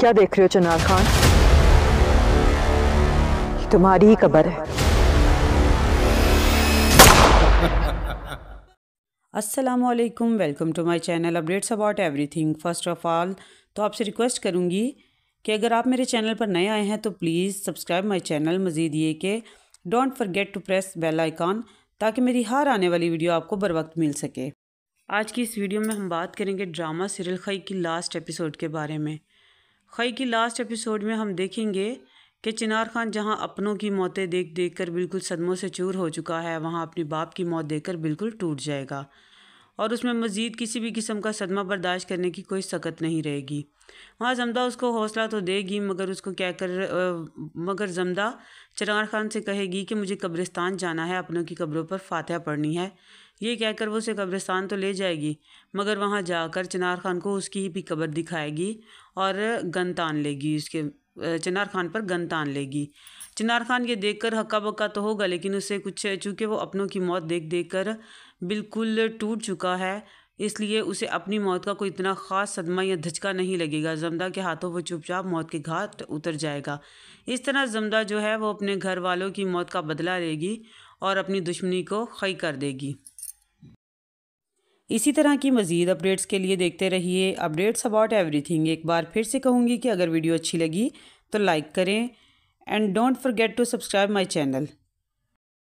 क्या देख रहे हो चुनार खान तुम्हारी ही कबर है अस्सलाम वालेकुम welcome to my channel updates about everything first of all तो आपसे रिक्वेस्ट करूँगी कि अगर आप मेरे चैनल पर नए आए हैं तो प्लीज़ सब्सक्राइब माय चैनल मज़ीद ये कि don't forget to press bell icon ताकि मेरी हर आने वाली वीडियो आपको बर वक्त मिल सके आज की इस वीडियो में हम बात करेंगे ड्रामा सीरियल खई की लास्ट एपिसोड के बारे में खई की लास्ट एपिसोड में हम देखेंगे कि चिनार खान जहाँ अपनों की मौतें देख देख कर बिल्कुल सदमों से चूर हो चुका है वहाँ अपने बाप की मौत देखकर बिल्कुल टूट जाएगा और उसमें मज़ीद किसी भी किस्म का सदमा बर्दाश्त करने की कोई सकत नहीं रहेगी वहाँ जमदा उसको हौसला तो देगी मगर उसको क्या कर आ, मगर जमदा चरार खान से कहेगी कि मुझे कब्रिस्तान जाना है अपनों की कब्रों पर फातह पढ़नी है ये कहकर वो उसे कब्रिस्तान तो ले जाएगी मगर वहाँ जाकर चनार खान को उसकी ही भी कब्र दिखाएगी और गन तान लेगी उसके चिनार खान पर गन तान लेगी चिनार खान ये देखकर हक्का बक्का तो होगा लेकिन उसे कुछ चूँकि वो अपनों की मौत देख देख कर बिल्कुल टूट चुका है इसलिए उसे अपनी मौत का कोई इतना ख़ास सदमा या धचका नहीं लगेगा जमदा के हाथों वो चुपचाप मौत के घाट उतर जाएगा इस तरह जमदा जो है वो अपने घर वालों की मौत का बदला लेगी और अपनी दुश्मनी को खई कर देगी इसी तरह की मज़ीद अपडेट्स के लिए देखते रहिए अपडेट्स अबाउट एवरीथिंग एक बार फिर से कहूँगी कि अगर वीडियो अच्छी लगी तो लाइक करें and don't forget to subscribe my channel